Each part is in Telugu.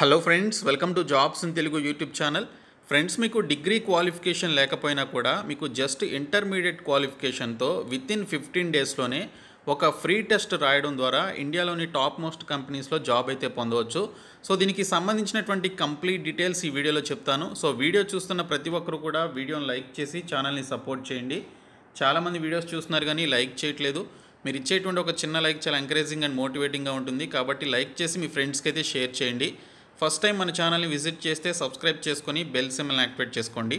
Hello friends welcome to jobs in Telugu YouTube channel friends మీకు డిగ్రీ క్వాలిఫికేషన్ లేకపోయినా కూడా మీకు జస్ట్ ఇంటర్మీడియట్ క్వాలిఫికేషన్తో విత్ ఇన్ ఫిఫ్టీన్ డేస్లోనే ఒక ఫ్రీ టెస్ట్ రాయడం ద్వారా ఇండియాలోని టాప్ మోస్ట్ కంపెనీస్లో జాబ్ అయితే పొందవచ్చు సో దీనికి సంబంధించినటువంటి కంప్లీట్ డీటెయిల్స్ ఈ వీడియోలో చెప్తాను సో వీడియో చూస్తున్న ప్రతి ఒక్కరు కూడా వీడియోని లైక్ చేసి ఛానల్ని సపోర్ట్ చేయండి చాలామంది వీడియోస్ చూస్తున్నారు కానీ లైక్ చేయట్లేదు మీరు ఇచ్చేటువంటి ఒక చిన్న లైక్ చాలా ఎంకరేజింగ్ అండ్ మోటివేటింగ్గా ఉంటుంది కాబట్టి లైక్ చేసి మీ ఫ్రెండ్స్కి అయితే షేర్ చేయండి ఫస్ట్ టైం మన ఛానల్ని విజిట్ చేస్తే సబ్స్క్రైబ్ చేసుకొని బెల్ సిమ్ని యాక్టివేట్ చేసుకోండి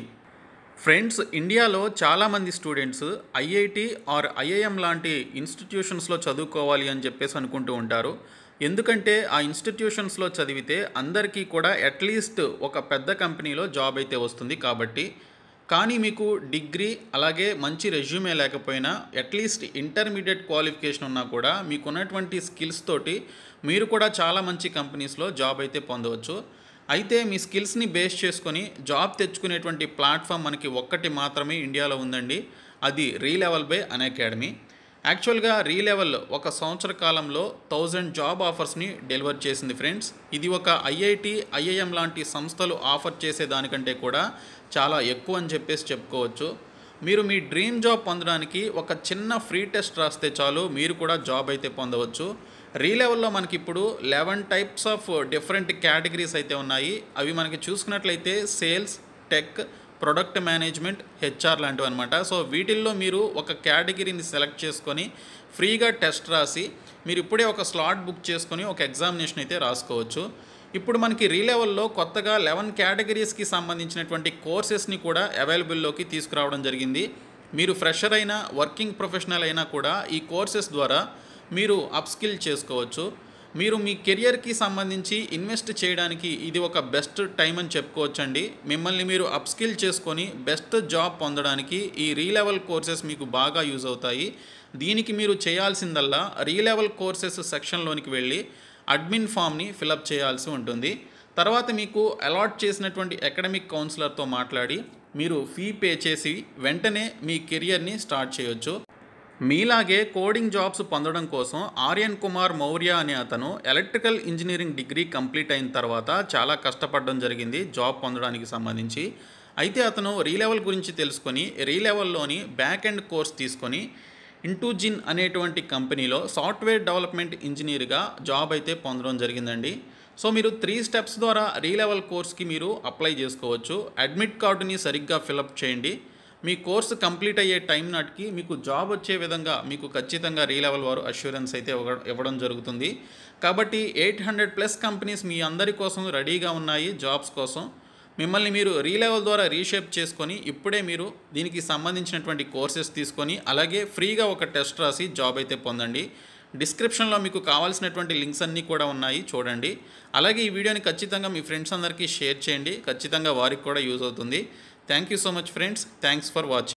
ఫ్రెండ్స్ ఇండియాలో చాలామంది స్టూడెంట్స్ ఐఐటి ఆర్ ఐఐఎం లాంటి ఇన్స్టిట్యూషన్స్లో చదువుకోవాలి అని చెప్పేసి అనుకుంటూ ఉంటారు ఎందుకంటే ఆ ఇన్స్టిట్యూషన్స్లో చదివితే అందరికీ కూడా అట్లీస్ట్ ఒక పెద్ద కంపెనీలో జాబ్ అయితే వస్తుంది కాబట్టి కానీ మీకు డిగ్రీ అలాగే మంచి రెజ్యూమే లేకపోయినా అట్లీస్ట్ ఇంటర్మీడియట్ క్వాలిఫికేషన్ ఉన్నా కూడా మీకున్నటువంటి స్కిల్స్ తోటి మీరు కూడా చాలా మంచి కంపెనీస్లో జాబ్ అయితే పొందవచ్చు అయితే మీ స్కిల్స్ని బేస్ చేసుకొని జాబ్ తెచ్చుకునేటువంటి ప్లాట్ఫామ్ మనకి ఒక్కటి మాత్రమే ఇండియాలో ఉందండి అది రీలెవల్ బై అన్ అకాడమీ యాక్చువల్గా రీలెవెల్ ఒక సంవత్సర కాలంలో థౌజండ్ జాబ్ ఆఫర్స్ని డెలివర్ చేసింది ఫ్రెండ్స్ ఇది ఒక ఐఐటి ఐఐఎం లాంటి సంస్థలు ఆఫర్ చేసే దానికంటే కూడా చాలా ఎక్కువ అని చెప్పేసి చెప్పుకోవచ్చు మీరు మీ డ్రీమ్ జాబ్ పొందడానికి ఒక చిన్న ఫ్రీ టెస్ట్ రాస్తే చాలు మీరు కూడా జాబ్ అయితే పొందవచ్చు రీలెవెల్లో మనకి ఇప్పుడు eleven types of different categories అయితే ఉన్నాయి అవి మనకి చూసుకున్నట్లయితే sales tech product management HR లాంటివి అనమాట సో వీటిల్లో మీరు ఒక కేటగిరీని సెలెక్ట్ చేసుకొని ఫ్రీగా టెస్ట్ రాసి మీరు ఇప్పుడే ఒక స్లాట్ బుక్ చేసుకొని ఒక ఎగ్జామినేషన్ అయితే రాసుకోవచ్చు ఇప్పుడు మనకి రీలెవెల్లో కొత్తగా లెవెన్ కేటగిరీస్కి సంబంధించినటువంటి కోర్సెస్ని కూడా అవైలబుల్లోకి తీసుకురావడం జరిగింది మీరు ఫ్రెషర్ అయినా వర్కింగ్ ప్రొఫెషనల్ అయినా కూడా ఈ కోర్సెస్ ద్వారా మీరు అప్స్కిల్ చేసుకోవచ్చు మీరు మీ కెరియర్కి సంబంధించి ఇన్వెస్ట్ చేయడానికి ఇది ఒక బెస్ట్ టైం అని చెప్పుకోవచ్చండి మిమ్మల్ని మీరు అప్స్కిల్ చేసుకొని బెస్ట్ జాబ్ పొందడానికి ఈ రీలెవల్ కోర్సెస్ మీకు బాగా యూజ్ అవుతాయి దీనికి మీరు చేయాల్సిందల్లా రీలెవల్ కోర్సెస్ సెక్షన్లోనికి వెళ్ళి అడ్మిన్ ఫామ్ని ఫిలప్ చేయాల్సి ఉంటుంది తర్వాత మీకు అలాట్ చేసినటువంటి అకాడమిక్ కౌన్సిలర్తో మాట్లాడి మీరు ఫీ పే చేసి వెంటనే మీ కెరియర్ని స్టార్ట్ చేయొచ్చు మీలాగే కోడింగ్ జాబ్స్ పొందడం కోసం ఆర్యన్ కుమార్ మౌర్య అనే అతను ఎలక్ట్రికల్ ఇంజనీరింగ్ డిగ్రీ కంప్లీట్ అయిన తర్వాత చాలా కష్టపడడం జరిగింది జాబ్ పొందడానికి సంబంధించి అయితే అతను రీలెవెల్ గురించి తెలుసుకొని రీలెవెల్లోని బ్యాక్ ఎండ్ కోర్స్ తీసుకొని ఇంటూజిన్ అనేటువంటి కంపెనీలో సాఫ్ట్వేర్ డెవలప్మెంట్ ఇంజనీర్గా జాబ్ అయితే పొందడం జరిగిందండి సో మీరు త్రీ స్టెప్స్ ద్వారా రీలెవెల్ కోర్స్కి మీరు అప్లై చేసుకోవచ్చు అడ్మిట్ కార్డుని సరిగ్గా ఫిలప్ చేయండి మీ కోర్సు కంప్లీట్ అయ్యే టైం నాటికి మీకు జాబ్ వచ్చే విధంగా మీకు ఖచ్చితంగా రీలెవెల్ వారు అష్యూరెన్స్ అయితే ఇవ్వడం జరుగుతుంది కాబట్టి ఎయిట్ హండ్రెడ్ ప్లస్ కంపెనీస్ మీ అందరి కోసం రెడీగా ఉన్నాయి జాబ్స్ కోసం మిమ్మల్ని మీరు రీలెవెల్ ద్వారా రీషేప్ చేసుకొని ఇప్పుడే మీరు దీనికి సంబంధించినటువంటి కోర్సెస్ తీసుకొని అలాగే ఫ్రీగా ఒక టెస్ట్ రాసి జాబ్ అయితే పొందండి డిస్క్రిప్షన్లో మీకు కావాల్సినటువంటి లింక్స్ అన్నీ కూడా ఉన్నాయి చూడండి అలాగే ఈ వీడియోని ఖచ్చితంగా మీ ఫ్రెండ్స్ అందరికీ షేర్ చేయండి ఖచ్చితంగా వారికి కూడా యూజ్ అవుతుంది Thank you so much friends. Thanks for watching.